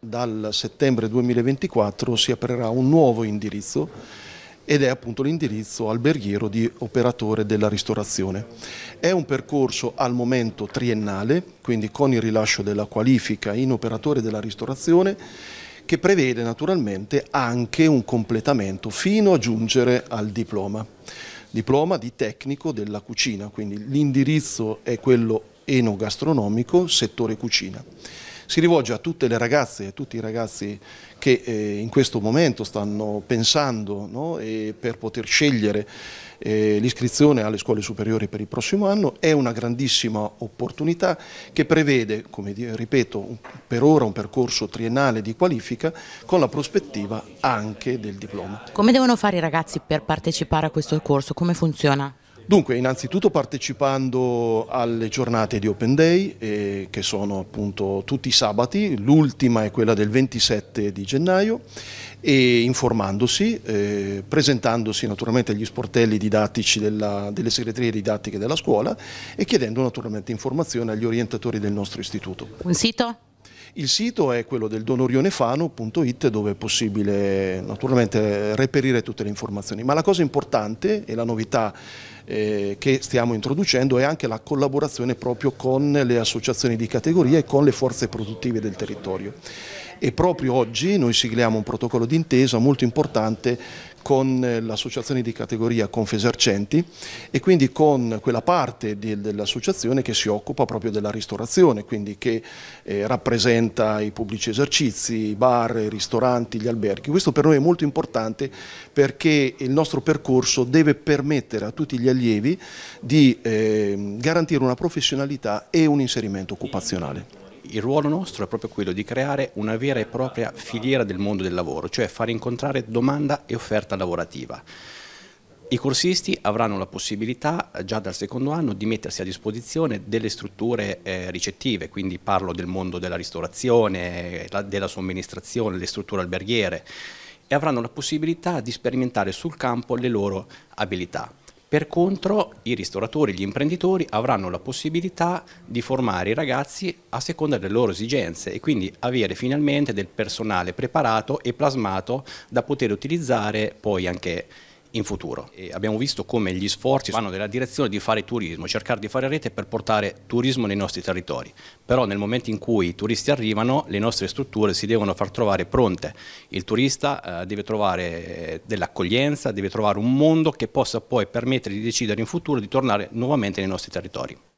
Dal settembre 2024 si aprirà un nuovo indirizzo ed è appunto l'indirizzo alberghiero di operatore della ristorazione. È un percorso al momento triennale, quindi con il rilascio della qualifica in operatore della ristorazione, che prevede naturalmente anche un completamento fino a giungere al diploma. Diploma di tecnico della cucina, quindi l'indirizzo è quello enogastronomico, settore cucina si rivolge a tutte le ragazze e a tutti i ragazzi che eh, in questo momento stanno pensando no? per poter scegliere eh, l'iscrizione alle scuole superiori per il prossimo anno è una grandissima opportunità che prevede, come ripeto, un, per ora un percorso triennale di qualifica con la prospettiva anche del diploma. Come devono fare i ragazzi per partecipare a questo corso? Come funziona? Dunque, innanzitutto partecipando alle giornate di Open Day, eh, che sono appunto tutti i sabati, l'ultima è quella del 27 di gennaio, e informandosi, eh, presentandosi naturalmente agli sportelli didattici della, delle segreterie didattiche della scuola e chiedendo naturalmente informazioni agli orientatori del nostro istituto. Un sito? Il sito è quello del donorionefano.it dove è possibile naturalmente reperire tutte le informazioni, ma la cosa importante e la novità eh, che stiamo introducendo è anche la collaborazione proprio con le associazioni di categoria e con le forze produttive del territorio e proprio oggi noi sigliamo un protocollo d'intesa molto importante con eh, l'associazione di categoria Confesercenti e quindi con quella parte dell'associazione che si occupa proprio della ristorazione, quindi che eh, rappresenta i pubblici esercizi, i bar, i ristoranti, gli alberghi. Questo per noi è molto importante perché il nostro percorso deve permettere a tutti gli allievi di eh, garantire una professionalità e un inserimento occupazionale il ruolo nostro è proprio quello di creare una vera e propria filiera del mondo del lavoro, cioè far incontrare domanda e offerta lavorativa. I corsisti avranno la possibilità già dal secondo anno di mettersi a disposizione delle strutture eh, ricettive, quindi parlo del mondo della ristorazione, la, della somministrazione, le strutture alberghiere e avranno la possibilità di sperimentare sul campo le loro abilità. Per contro i ristoratori, gli imprenditori avranno la possibilità di formare i ragazzi a seconda delle loro esigenze e quindi avere finalmente del personale preparato e plasmato da poter utilizzare poi anche in futuro. E abbiamo visto come gli sforzi vanno nella direzione di fare turismo, cercare di fare rete per portare turismo nei nostri territori, però nel momento in cui i turisti arrivano le nostre strutture si devono far trovare pronte, il turista eh, deve trovare eh, dell'accoglienza, deve trovare un mondo che possa poi permettere di decidere in futuro di tornare nuovamente nei nostri territori.